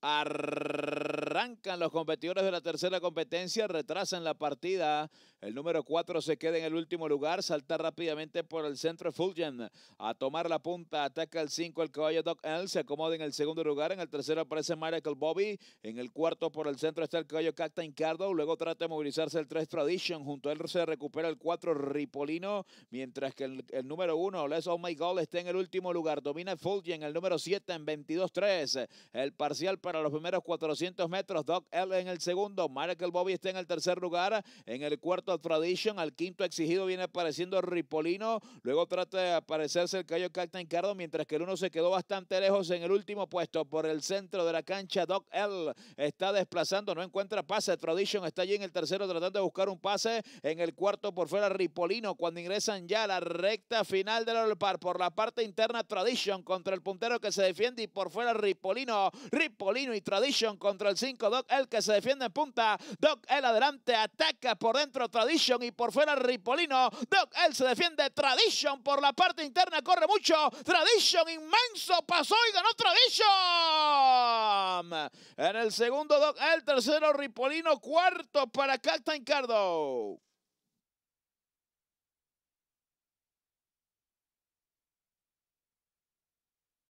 Arr- Arrancan los competidores de la tercera competencia, retrasan la partida. El número 4 se queda en el último lugar, salta rápidamente por el centro Fulgen a tomar la punta, ataca el 5 el caballo Doc L, se acomoda en el segundo lugar, en el tercero aparece Michael Bobby, en el cuarto por el centro está el caballo Captain Cardo, luego trata de movilizarse el 3 Tradition, junto a él se recupera el 4 Ripolino, mientras que el, número 1 Les Oh My God está en el último lugar, domina Fulgen el número 7 en 22-3, el parcial para los primeros 400 metros Doc L en el segundo. Michael Bobby está en el tercer lugar. En el cuarto, Tradition. Al quinto exigido viene apareciendo Ripolino. Luego trata de aparecerse el Cayo Cacta Cardo, mientras que el uno se quedó bastante lejos en el último puesto por el centro de la cancha. Doc L está desplazando, no encuentra pase. Tradition está allí en el tercero tratando de buscar un pase. En el cuarto por fuera Ripolino cuando ingresan ya a la recta final del par por la parte interna Tradition contra el puntero que se defiende y por fuera Ripolino. Ripolino y Tradition contra el 5. Doc El que se defiende en punta. Doc El adelante. Ataca por dentro Tradition y por fuera Ripolino. Doc El se defiende. Tradition por la parte interna. Corre mucho. Tradition inmenso. Pasó y ganó Tradition. En el segundo Doc El. Tercero Ripolino. Cuarto para Cacta Cardo.